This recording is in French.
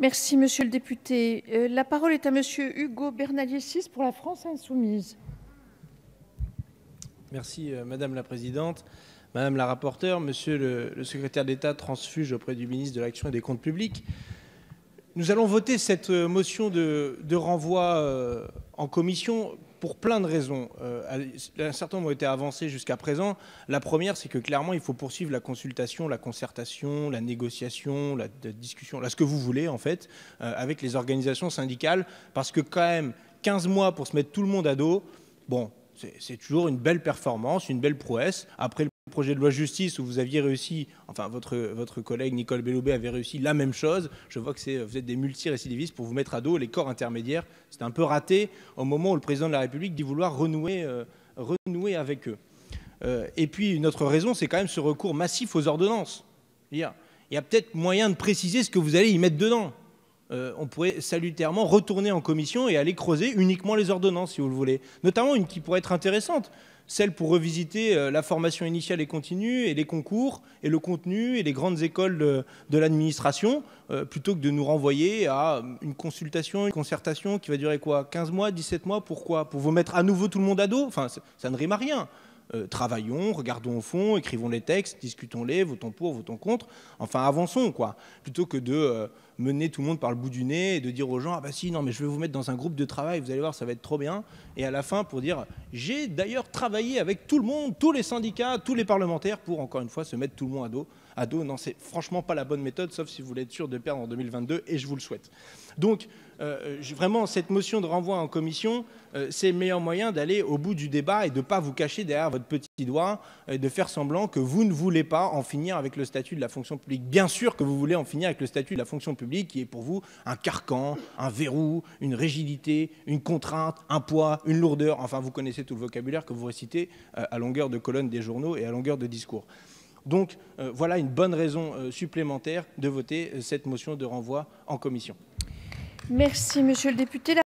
Merci, monsieur le député. Euh, la parole est à monsieur Hugo Bernardi-Sis pour la France Insoumise. Merci, euh, madame la présidente. Madame la rapporteure, monsieur le, secrétaire d'État transfuge auprès du ministre de l'Action et des Comptes publics, nous allons voter cette euh, motion de, renvoi en commission pour plein de raisons. Euh, un certain nombre ont été avancés jusqu'à présent. La première, c'est que clairement, il faut poursuivre la consultation, la concertation, la négociation, la, discussion, là, ce que vous voulez, en fait, euh, avec les organisations syndicales, parce que quand même, 15 mois pour se mettre tout le monde à dos, bon, c'est toujours une belle performance, une belle prouesse. Après le projet de loi justice où vous aviez réussi, enfin votre, collègue Nicole Belloubet avait réussi la même chose, je vois que vous êtes des multirécidivistes pour vous mettre à dos les corps intermédiaires. C'est un peu raté au moment où le président de la République dit vouloir renouer, euh, avec eux. Euh, et puis une autre raison, c'est quand même ce recours massif aux ordonnances. Il y a peut-être moyen de préciser ce que vous allez y mettre dedans. Euh, on pourrait salutairement retourner en commission et aller creuser uniquement les ordonnances, si vous le voulez. Notamment une qui pourrait être intéressante, celle pour revisiter euh, la formation initiale et continue, et les concours, et le contenu, et les grandes écoles de, l'administration, euh, plutôt que de nous renvoyer à une consultation, une concertation qui va durer quoi 15 mois, 17 mois Pourquoi Pour vous mettre à nouveau tout le monde à dos Enfin, ça ne rime à rien. travaillons, regardons au fond, écrivons les textes, discutons-les, votons pour, votons contre, enfin avançons, quoi, plutôt que de mener tout le monde par le bout du nez et de dire aux gens ah bah si non mais je vais vous mettre dans un groupe de travail vous allez voir ça va être trop bien et à la fin pour dire j'ai d'ailleurs travaillé avec tout le monde tous les syndicats tous les parlementaires pour encore une fois se mettre tout le monde à dos à dos non c'est franchement pas la bonne méthode sauf si vous voulez être sûr de perdre en 2022 et je vous le souhaite donc euh, vraiment cette motion de renvoi en commission euh, c'est le meilleur moyen d'aller au bout du débat et de pas vous cacher derrière votre petit doigt et de faire semblant que vous ne voulez pas en finir avec le statut de la fonction publique bien sûr que vous voulez en finir avec le statut de la fonction publique qui est pour vous un carcan, un verrou, une rigidité, une contrainte, un poids, une lourdeur. Enfin, vous connaissez tout le vocabulaire que vous récitez euh, à longueur de colonne des journaux et à longueur de discours. Donc euh, voilà une bonne raison euh, supplémentaire de voter cette motion de renvoi en commission. Merci, monsieur le député.